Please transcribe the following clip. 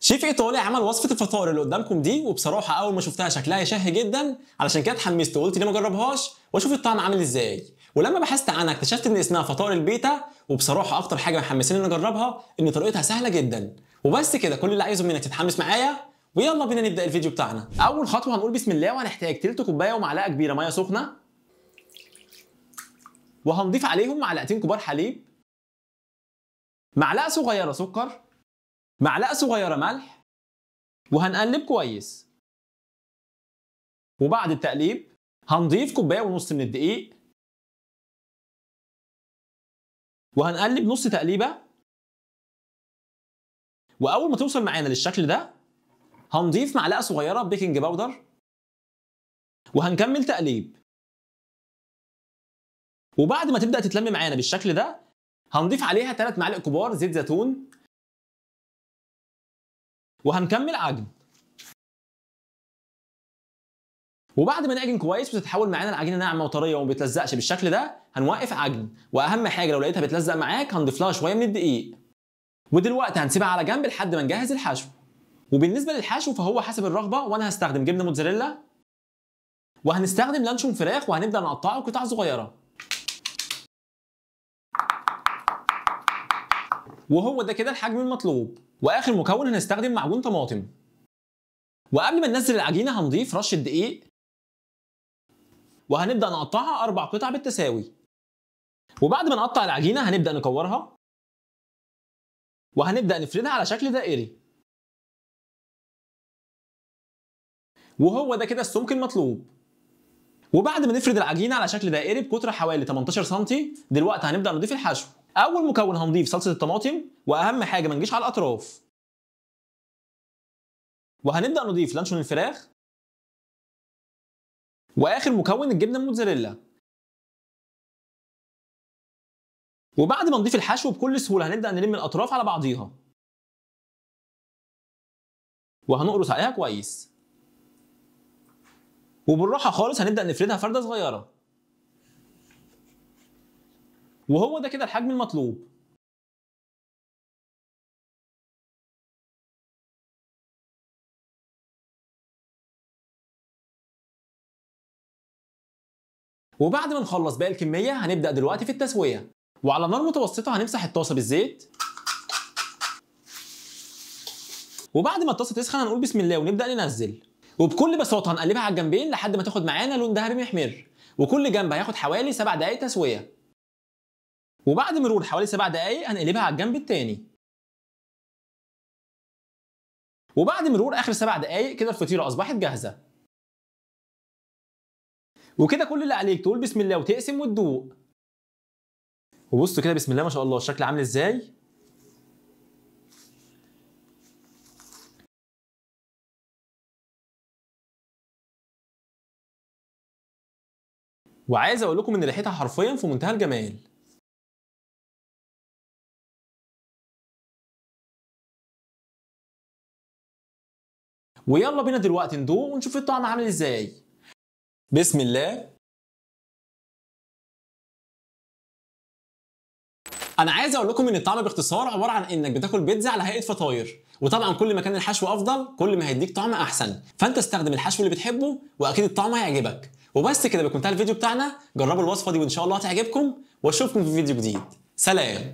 شيف ايطالي عمل وصفه الفطار اللي قدامكم دي وبصراحه اول ما شفتها شكلها يشهي جدا علشان كده اتحمست وقلت ليه ما اجربهاش واشوف الطعم عامل ازاي ولما بحثت عنها اكتشفت ان اسمها فطار البيتا وبصراحه اكتر حاجه محمساني ان اجربها ان طريقتها سهله جدا وبس كده كل اللي عايزه منك تتحمس معايا ويلا بينا نبدا الفيديو بتاعنا اول خطوه هنقول بسم الله وهنحتاج تلت كوبايه ومعلقه كبيره ميه سخنه وهنضيف عليهم معلقتين كبار حليب معلقه صغيره سكر معلقة صغيرة ملح وهنقلب كويس وبعد التقليب هنضيف كوباية ونص من الدقيق وهنقلب نص تقليبة وأول ما توصل معانا للشكل ده هنضيف معلقة صغيرة بيكنج باودر وهنكمل تقليب وبعد ما تبدأ تتلم معانا بالشكل ده هنضيف عليها 3 معالق كبار زيت زيتون وهنكمل عجن وبعد ما نعجن كويس بتتحول معانا العجينه ناعمه وطريه وما بتلزقش بالشكل ده هنوقف عجن واهم حاجه لو لقيتها بتلزق معاك هنضيف لها شويه من الدقيق ودلوقتي هنسيبها على جنب لحد ما نجهز الحشو وبالنسبه للحشو فهو حسب الرغبه وانا هستخدم جبنه موتزاريلا وهنستخدم لانشون فراخ وهنبدا نقطعه قطع صغيره وهو ده كده الحجم المطلوب واخر مكون هنستخدم معجون طماطم وقبل ما ننزل العجينه هنضيف رشه دقيق وهنبدا نقطعها اربع قطع بالتساوي وبعد ما نقطع العجينه هنبدا نكورها وهنبدا نفردها على شكل دائري وهو ده كده السمك المطلوب وبعد ما نفرد العجينه على شكل دائري بقطر حوالي 18 سم دلوقتي هنبدا نضيف الحشو اول مكون هنضيف صلصه الطماطم واهم حاجه ما نجيش على الاطراف وهنبدا نضيف لانشون الفراخ واخر مكون الجبنه الموتزاريلا وبعد ما نضيف الحشو بكل سهوله هنبدا نلم الاطراف على بعضيها وهنقرص عليها كويس وبالراحه خالص هنبدا نفردها فرده صغيره وهو ده كده الحجم المطلوب وبعد ما نخلص باقي الكميه هنبدا دلوقتي في التسويه وعلى نار متوسطه هنمسح الطاسه بالزيت وبعد ما الطاسه تسخن هنقول بسم الله ونبدا ننزل وبكل بساطه هنقلبها على الجنبين لحد ما تاخد معانا لون ذهبي محمر وكل جنب هياخد حوالي 7 دقائق تسويه وبعد مرور حوالي سبع دقايق هنقلبها على الجنب التاني وبعد مرور اخر سبع دقايق كده الفطيره اصبحت جاهزه وكده كل اللي عليك تقول بسم الله وتقسم وتدوق وبصوا كده بسم الله ما شاء الله الشكل عامل ازاي وعايز اقول لكم ان ريحتها حرفيا في منتهى الجمال ويلا بينا دلوقتي ندوق ونشوف الطعم عامل ازاي بسم الله انا عايز اقول لكم ان الطعم باختصار عباره عن انك بتاكل بيتزا على هيئه فطاير وطبعا كل ما كان الحشو افضل كل ما هيديك طعم احسن فانت استخدم الحشو اللي بتحبه واكيد الطعم هيعجبك وبس كده بيكون انتهى الفيديو بتاعنا جربوا الوصفه دي وان شاء الله هتعجبكم واشوفكم في فيديو جديد سلام